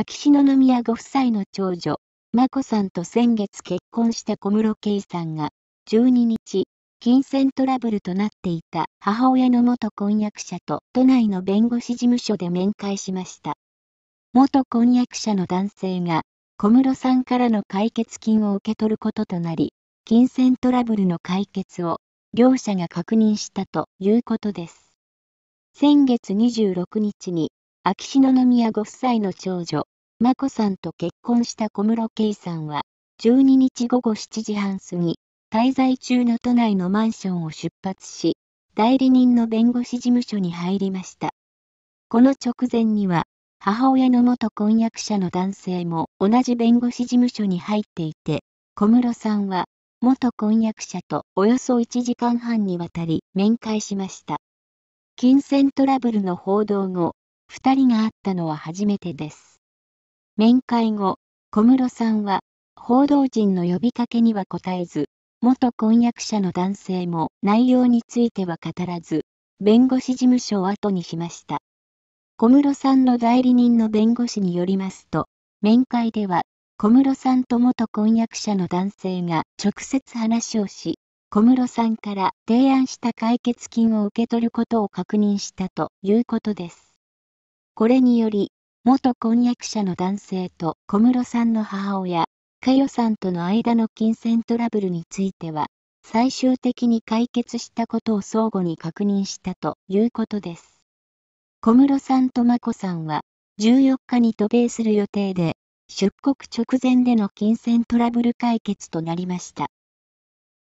秋篠宮ご夫妻の長女、眞子さんと先月結婚した小室圭さんが、12日、金銭トラブルとなっていた母親の元婚約者と都内の弁護士事務所で面会しました。元婚約者の男性が、小室さんからの解決金を受け取ることとなり、金銭トラブルの解決を、両者が確認したということです。先月26日に、秋篠宮ご夫妻の長女、眞子さんと結婚した小室圭さんは、12日午後7時半過ぎ、滞在中の都内のマンションを出発し、代理人の弁護士事務所に入りました。この直前には、母親の元婚約者の男性も同じ弁護士事務所に入っていて、小室さんは、元婚約者とおよそ1時間半にわたり面会しました。金銭トラブルの報道後、二人が会ったのは初めてです。面会後、小室さんは、報道陣の呼びかけには答えず、元婚約者の男性も内容については語らず、弁護士事務所を後にしました。小室さんの代理人の弁護士によりますと、面会では、小室さんと元婚約者の男性が直接話をし、小室さんから提案した解決金を受け取ることを確認したということです。これにより、元婚約者の男性と小室さんの母親、佳代さんとの間の金銭トラブルについては、最終的に解決したことを相互に確認したということです。小室さんと眞子さんは、14日に渡米する予定で、出国直前での金銭トラブル解決となりました。